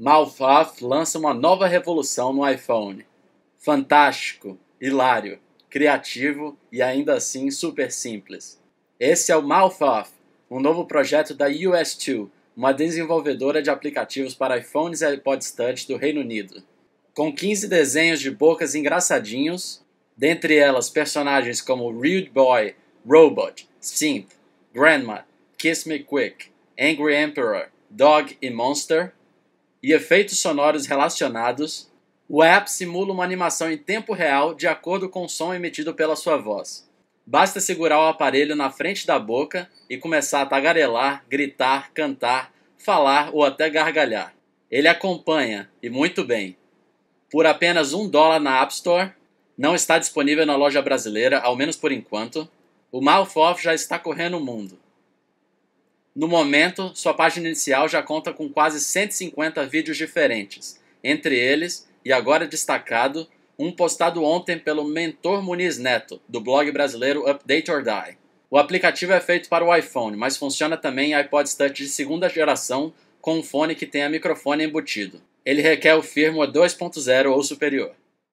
Malfaf lança uma nova revolução no iPhone. Fantástico, hilário, criativo e ainda assim super simples. Esse é o Malfaf, um novo projeto da US2, uma desenvolvedora de aplicativos para iPhones e iPod Touch do Reino Unido. Com 15 desenhos de bocas engraçadinhos, dentre elas personagens como Rude Boy, Robot, Synth, Grandma, Kiss Me Quick, Angry Emperor, Dog e Monster, e efeitos sonoros relacionados, o app simula uma animação em tempo real de acordo com o som emitido pela sua voz. Basta segurar o aparelho na frente da boca e começar a tagarelar, gritar, cantar, falar ou até gargalhar. Ele acompanha, e muito bem. Por apenas um dólar na App Store, não está disponível na loja brasileira, ao menos por enquanto, o Mouth Off já está correndo o mundo. No momento, sua página inicial já conta com quase 150 vídeos diferentes, entre eles, e agora é destacado, um postado ontem pelo mentor Muniz Neto, do blog brasileiro Update or Die. O aplicativo é feito para o iPhone, mas funciona também em iPod Touch de segunda geração com um fone que tenha microfone embutido. Ele requer o firmware 2.0 ou superior.